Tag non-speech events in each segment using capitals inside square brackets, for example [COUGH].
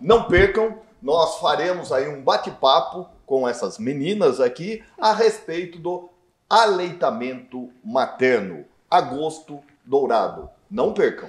Não percam, nós faremos aí um bate-papo com essas meninas aqui a respeito do aleitamento materno, agosto dourado. Não percam!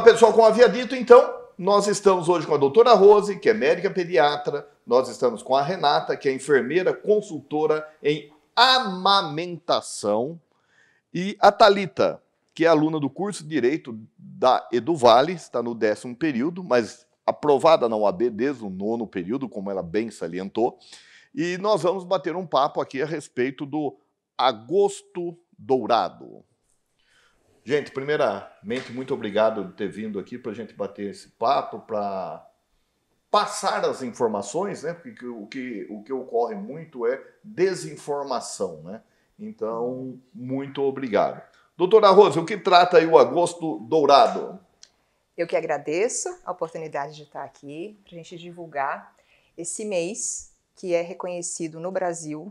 Olá, pessoal. Como havia dito, então, nós estamos hoje com a doutora Rose, que é médica pediatra, nós estamos com a Renata, que é enfermeira consultora em amamentação, e a Talita, que é aluna do curso de Direito da Eduvale, está no décimo período, mas aprovada na UAB desde o nono período, como ela bem salientou. E nós vamos bater um papo aqui a respeito do agosto dourado. Gente, primeiramente, muito obrigado por ter vindo aqui para a gente bater esse papo, para passar as informações, né? Porque o que, o que ocorre muito é desinformação, né? Então, muito obrigado. Doutora Rose, o que trata aí o agosto dourado? Eu que agradeço a oportunidade de estar aqui para a gente divulgar esse mês que é reconhecido no Brasil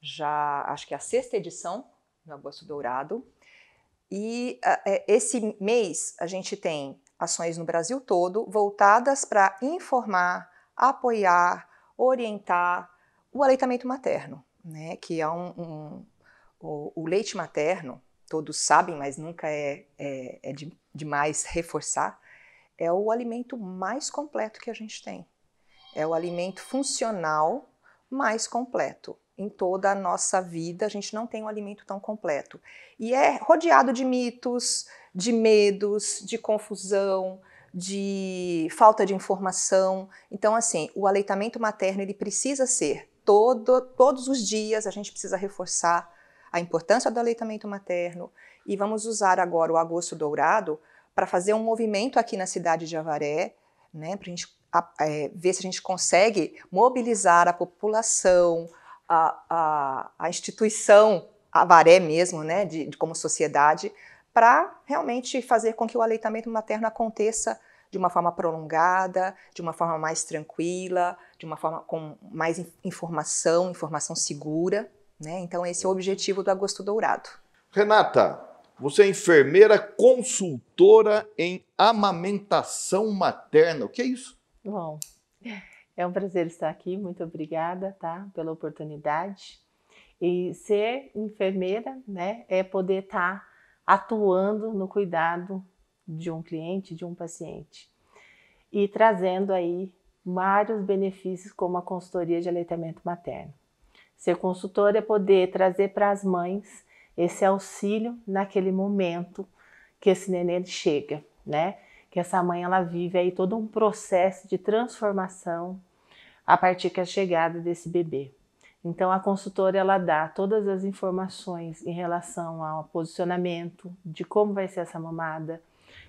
já acho que é a sexta edição do Agosto Dourado, e ah, é, esse mês a gente tem ações no Brasil todo voltadas para informar, apoiar, orientar o aleitamento materno, né? que é um, um o, o, leite materno, todos sabem, mas nunca é, é, é de, demais reforçar, é o alimento mais completo que a gente tem. É o alimento funcional mais completo em toda a nossa vida, a gente não tem um alimento tão completo. E é rodeado de mitos, de medos, de confusão, de falta de informação. Então, assim, o aleitamento materno ele precisa ser todo, todos os dias, a gente precisa reforçar a importância do aleitamento materno e vamos usar agora o agosto dourado para fazer um movimento aqui na cidade de Avaré, né, para a gente é, ver se a gente consegue mobilizar a população, a, a, a instituição, a Varé mesmo, né, de, de como sociedade, para realmente fazer com que o aleitamento materno aconteça de uma forma prolongada, de uma forma mais tranquila, de uma forma com mais informação, informação segura. Né? Então, esse é o objetivo do Agosto Dourado. Renata, você é enfermeira consultora em amamentação materna. O que é isso? Bom, é um prazer estar aqui, muito obrigada, tá, pela oportunidade. E ser enfermeira, né, é poder estar tá atuando no cuidado de um cliente, de um paciente. E trazendo aí vários benefícios como a consultoria de aleitamento materno. Ser consultora é poder trazer para as mães esse auxílio naquele momento que esse neném chega, né? Que essa mãe ela vive aí todo um processo de transformação, a partir da chegada desse bebê. Então a consultora ela dá todas as informações em relação ao posicionamento, de como vai ser essa mamada,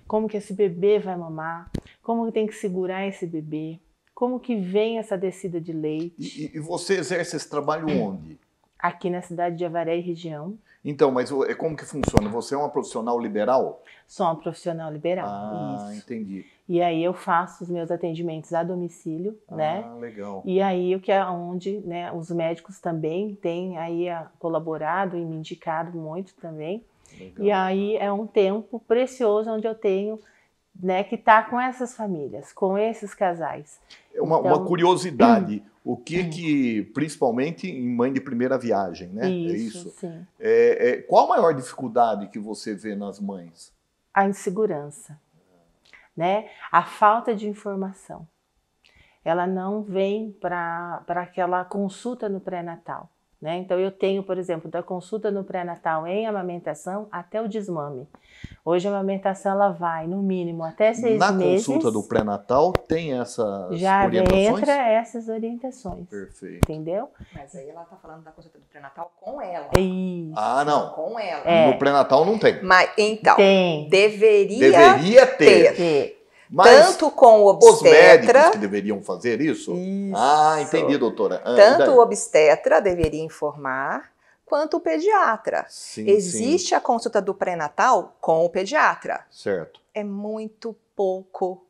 como que esse bebê vai mamar, como que tem que segurar esse bebê, como que vem essa descida de leite. E, e você exerce esse trabalho onde? Aqui na cidade de Avaré e região. Então, mas é como que funciona? Você é uma profissional liberal? Sou uma profissional liberal. Ah, isso. entendi. E aí eu faço os meus atendimentos a domicílio, ah, né? Ah, legal. E aí o que é onde, né? Os médicos também têm aí ah, colaborado e me indicado muito também. Legal. E aí é um tempo precioso onde eu tenho né, que está com essas famílias, com esses casais. É uma, então, uma curiosidade. O que que, principalmente em mãe de primeira viagem, né? Isso, é isso. É, é, qual a maior dificuldade que você vê nas mães? A insegurança, né? A falta de informação. Ela não vem para aquela consulta no pré-natal. Né? Então, eu tenho, por exemplo, da consulta no pré-natal em amamentação até o desmame. Hoje, a amamentação ela vai, no mínimo, até seis Na meses. Na consulta do pré-natal tem essas já orientações? Já entra essas orientações. Perfeito. Entendeu? Mas aí ela está falando da consulta do pré-natal com ela. Isso. Ah, não. Com ela. É. No pré-natal não tem. Mas, então, tem. deveria, deveria ter. ter. ter. Mas tanto com o obstetra. Os médicos que deveriam fazer isso? isso. Ah, entendi, doutora. Ah, tanto daí. o obstetra deveria informar, quanto o pediatra. Sim, Existe sim. a consulta do pré-natal com o pediatra. Certo. É muito pouco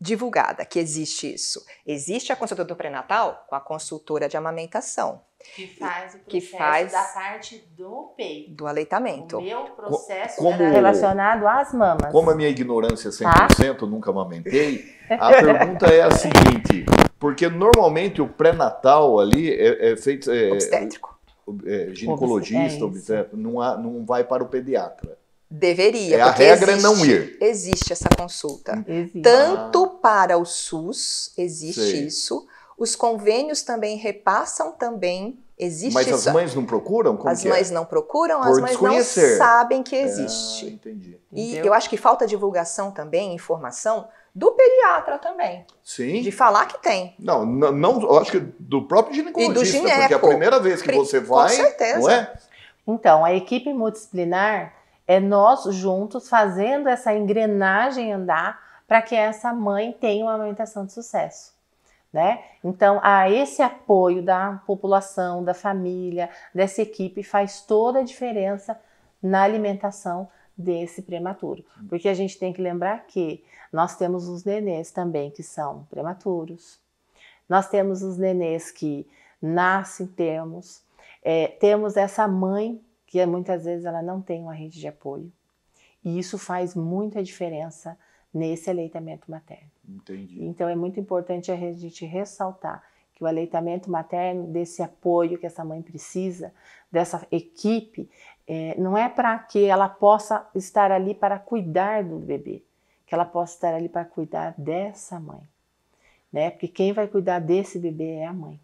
divulgada que existe isso. Existe a consultora do pré-natal com a consultora de amamentação. Que faz o processo que faz da parte do peito. Do aleitamento. O meu processo Co como, relacionado às mamas. Como a minha ignorância é 100%, tá? nunca amamentei, a pergunta é a seguinte, porque normalmente o pré-natal ali é, é feito... É, Obstétrico. É, ginecologista, é obstetra, não, há, não vai para o pediatra. Deveria. É, a regra existe, é não ir. Existe essa consulta. Uhum. Existe. Tanto para o SUS, existe Sei. isso. Os convênios também repassam também. Existe Mas isso. as mães não procuram? Como as é? mães é? não procuram, Por as mães não sabem que ah, existe. entendi. E Entendeu? eu acho que falta divulgação também, informação, do pediatra também. Sim. De falar que tem. Não, não, não acho que do próprio ginecologista, e do gineco. porque é a primeira vez que você vai, Com certeza. não é? Então, a equipe multidisciplinar é nós juntos fazendo essa engrenagem andar para que essa mãe tenha uma amamentação de sucesso. Né? Então, a esse apoio da população, da família, dessa equipe faz toda a diferença na alimentação desse prematuro. Porque a gente tem que lembrar que nós temos os nenês também que são prematuros. Nós temos os nenês que nascem termos. É, temos essa mãe que é, muitas vezes ela não tem uma rede de apoio. E isso faz muita diferença nesse aleitamento materno. Entendi. Então é muito importante a gente ressaltar que o aleitamento materno, desse apoio que essa mãe precisa, dessa equipe, é, não é para que ela possa estar ali para cuidar do bebê, que ela possa estar ali para cuidar dessa mãe. Né? Porque quem vai cuidar desse bebê é a mãe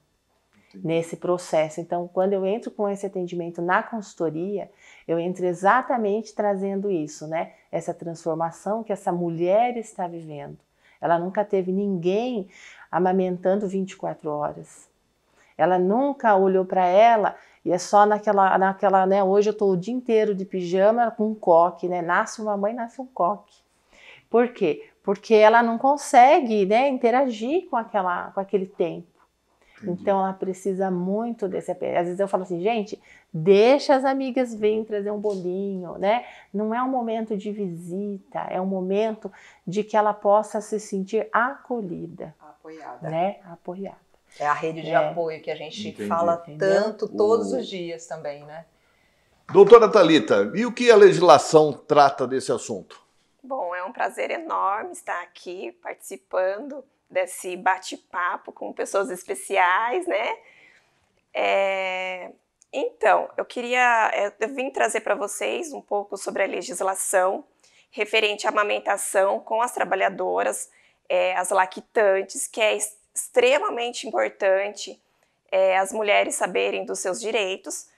nesse processo. Então, quando eu entro com esse atendimento na consultoria, eu entro exatamente trazendo isso, né? Essa transformação que essa mulher está vivendo. Ela nunca teve ninguém amamentando 24 horas. Ela nunca olhou para ela e é só naquela, naquela, né? Hoje eu estou o dia inteiro de pijama com um coque, né? Nasce uma mãe, nasce um coque. Por quê? Porque ela não consegue, né, interagir com aquela, com aquele tempo. Entendi. Então ela precisa muito desse aperto. Às vezes eu falo assim, gente, deixa as amigas virem trazer um bolinho, né? Não é um momento de visita, é um momento de que ela possa se sentir acolhida. Apoiada. Né? Apoiada. É a rede de é. apoio que a gente Entendi. fala tanto todos os dias também, né? Doutora Talita, e o que a legislação trata desse assunto? Bom, é um prazer enorme estar aqui participando desse bate-papo com pessoas especiais, né? É, então, eu queria, é, eu vim trazer para vocês um pouco sobre a legislação referente à amamentação com as trabalhadoras, é, as lactantes, que é extremamente importante é, as mulheres saberem dos seus direitos.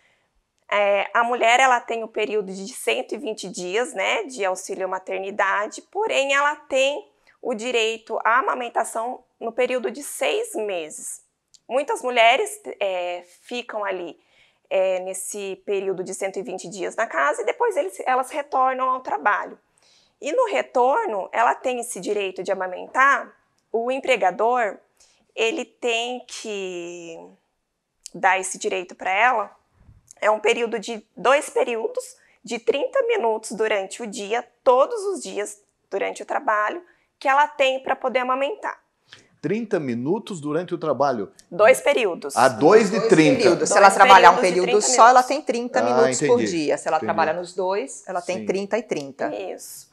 É, a mulher ela tem o um período de 120 dias né, de auxílio maternidade, porém ela tem o direito à amamentação no período de seis meses. Muitas mulheres é, ficam ali é, nesse período de 120 dias na casa e depois eles, elas retornam ao trabalho. E no retorno, ela tem esse direito de amamentar, o empregador ele tem que dar esse direito para ela. É um período de dois períodos, de 30 minutos durante o dia, todos os dias durante o trabalho, que ela tem para poder amamentar. 30 minutos durante o trabalho. Dois períodos. A dois de 30. Períodos. Se ela trabalhar um período só, ela tem 30 ah, minutos entendi, por dia. Se ela entendi. trabalha nos dois, ela Sim. tem 30 e 30. Isso.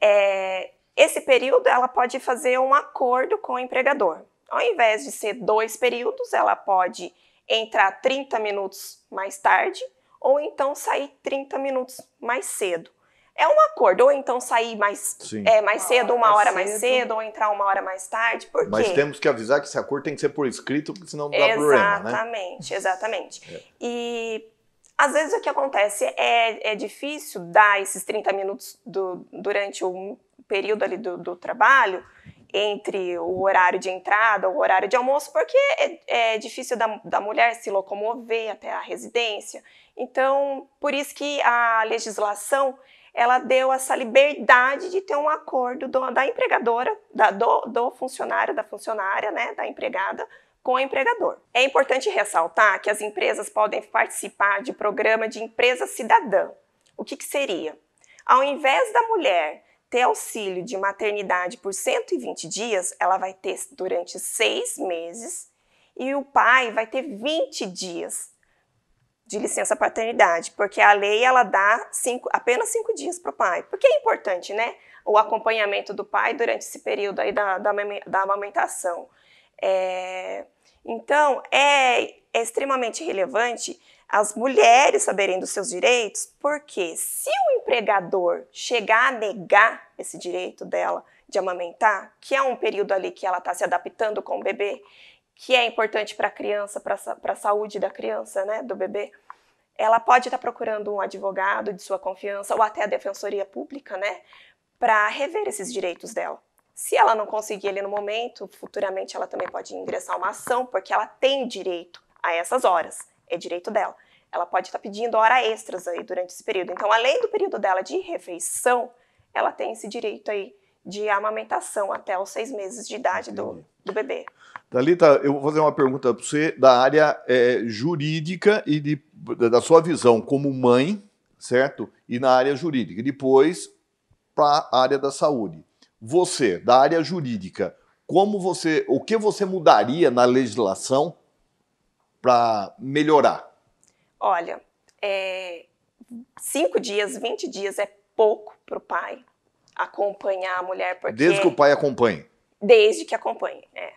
É, esse período, ela pode fazer um acordo com o empregador. Ao invés de ser dois períodos, ela pode entrar 30 minutos mais tarde ou então sair 30 minutos mais cedo é um acordo, ou então sair mais, é, mais ah, cedo, uma hora mais cedo, ou entrar uma hora mais tarde, por quê? Mas temos que avisar que esse acordo tem que ser por escrito, porque senão não dá exatamente, problema, né? Exatamente, exatamente. É. E às vezes o que acontece é, é difícil dar esses 30 minutos do, durante o período ali do, do trabalho, entre o horário de entrada, o horário de almoço, porque é, é difícil da, da, mulher se locomover até a residência. Então, por isso que a legislação ela deu essa liberdade de ter um acordo do, da empregadora, da, do, do funcionário, da funcionária, né, da empregada, com o empregador. É importante ressaltar que as empresas podem participar de programa de empresa cidadã. O que, que seria? Ao invés da mulher ter auxílio de maternidade por 120 dias, ela vai ter durante seis meses e o pai vai ter 20 dias de licença paternidade, porque a lei ela dá cinco, apenas cinco dias para o pai. Porque é importante, né? O acompanhamento do pai durante esse período aí da, da, da amamentação. É, então, é, é extremamente relevante as mulheres saberem dos seus direitos, porque se o empregador chegar a negar esse direito dela de amamentar, que é um período ali que ela está se adaptando com o bebê, que é importante para a criança, para a saúde da criança, né, do bebê, ela pode estar tá procurando um advogado de sua confiança ou até a defensoria pública, né, para rever esses direitos dela. Se ela não conseguir ele no momento, futuramente ela também pode ingressar uma ação, porque ela tem direito a essas horas, é direito dela. Ela pode estar tá pedindo hora extras aí durante esse período. Então, além do período dela de refeição, ela tem esse direito aí de amamentação até os seis meses de idade do, do bebê. Thalita, eu vou fazer uma pergunta para você da área é, jurídica e de, da sua visão como mãe, certo? E na área jurídica. E depois para a área da saúde. Você, da área jurídica, como você, o que você mudaria na legislação para melhorar? Olha, é, cinco dias, 20 dias é pouco para o pai acompanhar a mulher porque desde que o pai acompanhe. Desde que acompanhe, é.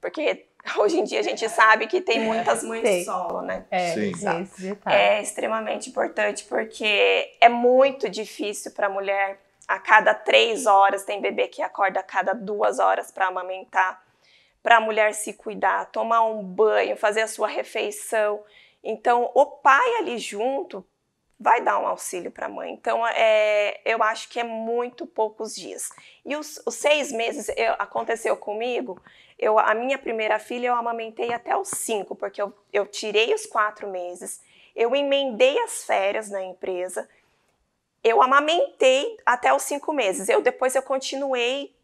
Porque [LAUGHS] hoje em dia a gente sabe que tem é, muitas mães Sim. solo, né? É, Sim. é extremamente importante porque é muito difícil para a mulher. A cada três horas tem bebê que acorda a cada duas horas para amamentar, para a mulher se cuidar, tomar um banho, fazer a sua refeição. Então, o pai ali junto vai dar um auxílio para a mãe. Então, é, eu acho que é muito poucos dias. E os, os seis meses eu, aconteceu comigo. Eu, a minha primeira filha eu amamentei até os cinco, porque eu, eu tirei os quatro meses, eu emendei as férias na empresa, eu amamentei até os cinco meses. Eu depois eu continuei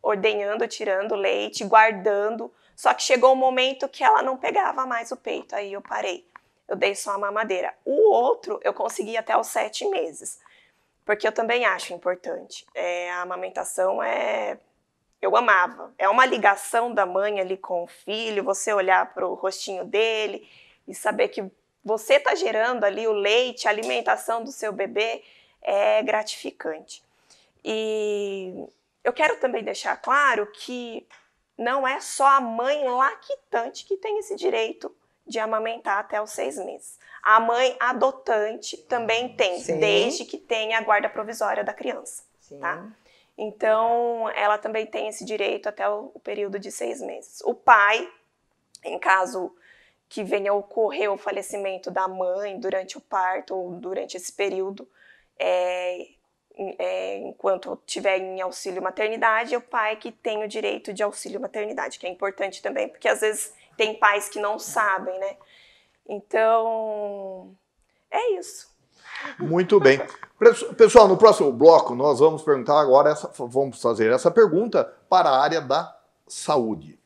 ordenhando, tirando leite, guardando. Só que chegou um momento que ela não pegava mais o peito, aí eu parei eu dei só a mamadeira. O outro eu consegui até os sete meses, porque eu também acho importante. É, a amamentação é. Eu amava. É uma ligação da mãe ali com o filho, você olhar para o rostinho dele e saber que você está gerando ali o leite, a alimentação do seu bebê é gratificante. E eu quero também deixar claro que não é só a mãe lactante que tem esse direito de amamentar até os seis meses. A mãe adotante também tem, Sim. desde que tenha a guarda provisória da criança, Sim. tá? Então, ela também tem esse direito até o, período de seis meses. O pai, em caso que venha a ocorrer o falecimento da mãe durante o parto ou durante esse período, é, é, enquanto estiver em auxílio maternidade, é o pai que tem o direito de auxílio maternidade, que é importante também, porque às vezes tem pais que não sabem, né? Então, é isso. Muito bem. Pessoal, no próximo bloco nós vamos perguntar agora, essa, vamos fazer essa pergunta para a área da saúde.